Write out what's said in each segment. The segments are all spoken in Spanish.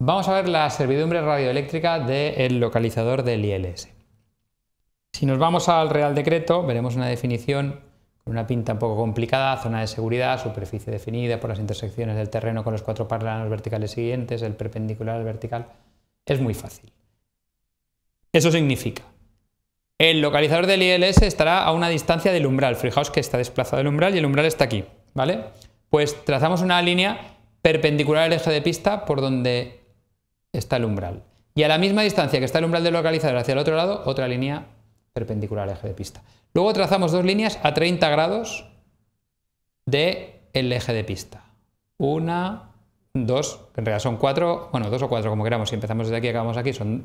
Vamos a ver la servidumbre radioeléctrica del localizador del ILS. Si nos vamos al Real Decreto, veremos una definición con una pinta un poco complicada, zona de seguridad, superficie definida por las intersecciones del terreno con los cuatro paralelos verticales siguientes, el perpendicular al vertical. Es muy fácil. Eso significa, el localizador del ILS estará a una distancia del umbral. Fijaos que está desplazado el umbral y el umbral está aquí, ¿vale? Pues trazamos una línea perpendicular al eje de pista por donde está el umbral. Y a la misma distancia que está el umbral del localizador hacia el otro lado, otra línea perpendicular al eje de pista. Luego trazamos dos líneas a 30 grados del eje de pista. Una, dos, en realidad son cuatro, bueno, dos o cuatro, como queramos. Si empezamos desde aquí y acabamos aquí, son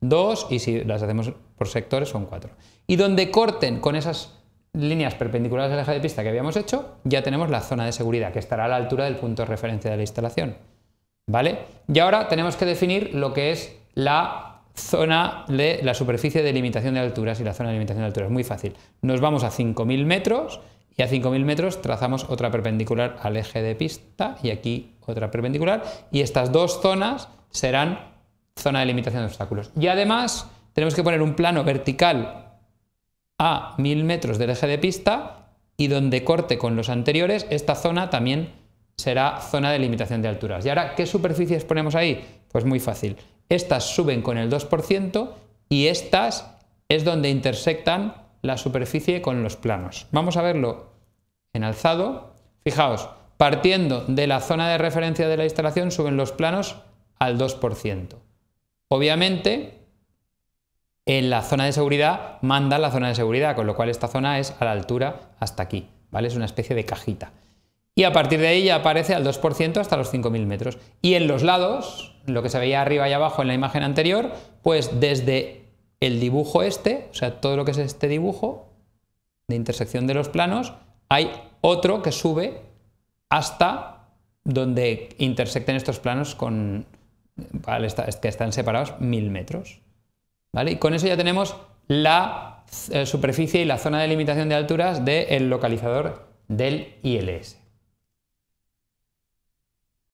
dos, y si las hacemos por sectores, son cuatro. Y donde corten con esas líneas perpendiculares al eje de pista que habíamos hecho, ya tenemos la zona de seguridad, que estará a la altura del punto de referencia de la instalación. ¿Vale? Y ahora tenemos que definir lo que es la zona de la superficie de limitación de alturas y la zona de limitación de alturas. Muy fácil. Nos vamos a 5.000 metros y a 5.000 metros trazamos otra perpendicular al eje de pista y aquí otra perpendicular. Y estas dos zonas serán zona de limitación de obstáculos. Y además tenemos que poner un plano vertical a 1.000 metros del eje de pista y donde corte con los anteriores, esta zona también será zona de limitación de alturas. ¿Y ahora qué superficies ponemos ahí? Pues muy fácil. Estas suben con el 2% y estas es donde intersectan la superficie con los planos. Vamos a verlo en alzado. Fijaos, partiendo de la zona de referencia de la instalación suben los planos al 2%. Obviamente, en la zona de seguridad manda la zona de seguridad, con lo cual esta zona es a la altura hasta aquí, ¿vale? Es una especie de cajita. Y a partir de ahí ya aparece al 2% hasta los 5.000 metros. Y en los lados, lo que se veía arriba y abajo en la imagen anterior, pues desde el dibujo este, o sea, todo lo que es este dibujo de intersección de los planos, hay otro que sube hasta donde intersecten estos planos con, que están separados 1.000 metros. ¿Vale? Y con eso ya tenemos la eh, superficie y la zona de limitación de alturas del localizador del ILS.